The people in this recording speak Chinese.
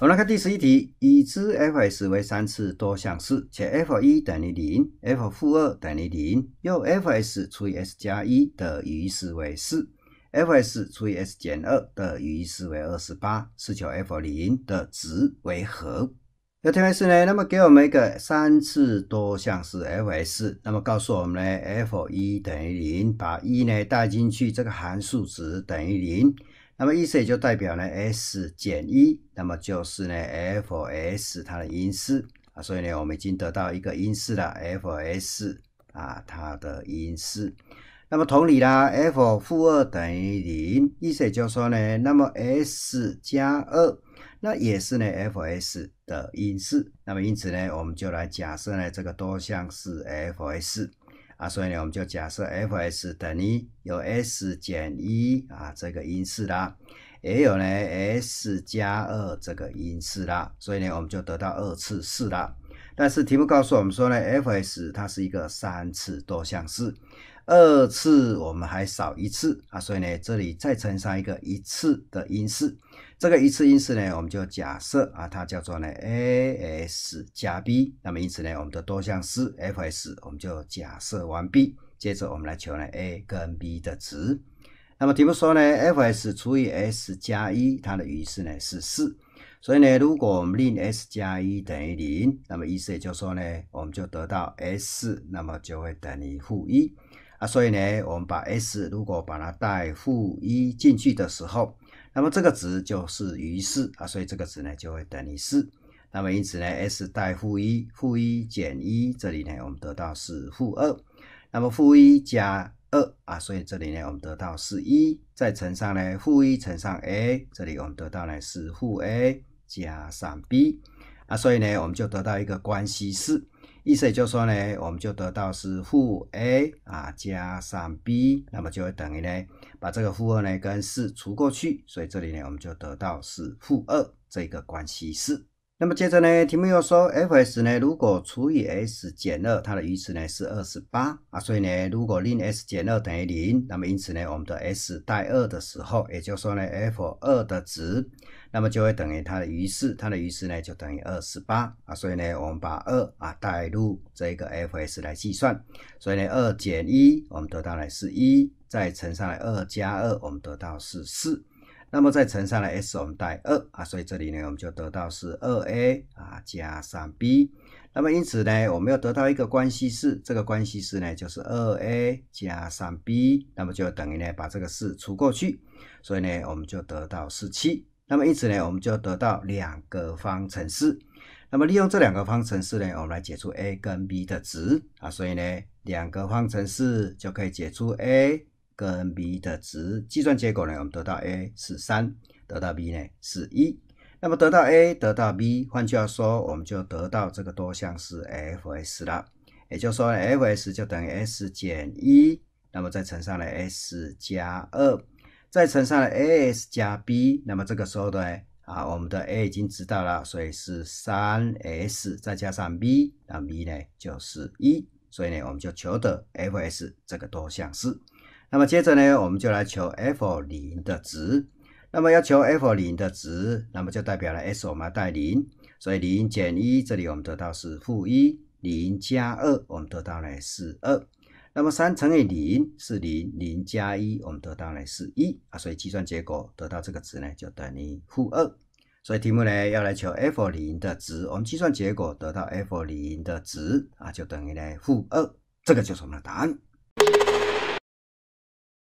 我们来看第十一题，已知 f(x) 为三次多项式，且 f(1) 等于 0，f( 负 2) 等于0，又 f(x) 除以 x 加一的余式为 4，f(x) 除以 x 减2的余式为28，试求 f(0) 的值为何？要填式呢？那么给我们一个三次多项式 f(x)，那么告诉我们呢 f(1) 等于0，把一呢带进去，这个函数值等于0。那么意思也就代表呢，s 减一，那么就是呢，f s 它的因式啊，所以呢，我们已经得到一个因式了，f s 啊，它的因式。那么同理啦，f 负二等于零，意思也就说呢，那么 s 加二，那也是呢，f s 的因式。那么因此呢，我们就来假设呢，这个多项式 f s。啊，所以呢，我们就假设 f(s) 等于有 s 减一啊这个因式啦，也有呢 s 加二这个因式啦，所以呢，我们就得到二次式啦。但是题目告诉我们说呢，f(s) 它是一个三次多项式。二次我们还少一次啊，所以呢，这里再乘上一个一次的因式。这个一次因式呢，我们就假设啊，它叫做呢 a s 加 b。那么因此呢，我们的多项式 f s 我们就假设完毕。接着我们来求呢 a 跟 b 的值。那么题目说呢，f s 除以 s 加一，它的余式呢是四。所以呢，如果我们令 s 加一等于零，那么意思也就是说呢，我们就得到 s，那么就会等于负一。啊，所以呢，我们把 s 如果把它带负一进去的时候，那么这个值就是于四啊，所以这个值呢就会等于四。那么因此呢，s 带负一，负一减一，这里呢我们得到是负二。那么负一加二啊，所以这里呢我们得到是一，再乘上呢负一乘上 a，这里我们得到呢是负 a 加上 b，啊，所以呢我们就得到一个关系式。意思也就是说呢，我们就得到是负 a 啊加上 b，那么就会等于呢，把这个负二呢跟四除过去，所以这里呢我们就得到是负二这个关系式。那么接着呢，题目又说，f(s) 呢，如果除以 s 减二，它的余值呢是二十八啊，所以呢，如果令 s 减二等于零，那么因此呢，我们的 s 带二的时候，也就是说呢，f 二的值，那么就会等于它的余式，它的余式呢就等于二十八啊，所以呢，我们把二啊带入这个 f(s) 来计算，所以呢，二减一我们得到的是一，再乘上来二加二我们得到是四。那么再乘上了 s，我们带二啊，所以这里呢我们就得到是二 a 啊加上 b。那么因此呢，我们要得到一个关系式，这个关系式呢就是二 a 加上 b，那么就等于呢把这个式除过去，所以呢我们就得到是七。那么因此呢，我们就得到两个方程式。那么利用这两个方程式呢，我们来解出 a 跟 b 的值啊。所以呢两个方程式就可以解出 a。跟 b 的值，计算结果呢？我们得到 a 是三，得到 b 呢是一。那么得到 a 得到 b，换句话说，我们就得到这个多项式 f s 了。也就是说，f s 就等于 s 减一，那么再乘上了 s 加二，再乘上了 a s 加 b。那么这个时候的啊，我们的 a 已经知道了，所以是三 s 再加上 b，那 b 呢就是一，所以呢，我们就求得 f s 这个多项式。那么接着呢，我们就来求 f 零的值。那么要求 f 零的值，那么就代表了 s 我们要带零，所以零减一，这里我们得到是负一；零加二，我们得到呢是二。那么三乘以零是零，零加一我们得到呢是一。啊，所以计算结果得到这个值呢，就等于负二。所以题目呢要来求 f 零的值，我们计算结果得到 f 零的值啊，就等于呢负二，这个就是我们的答案。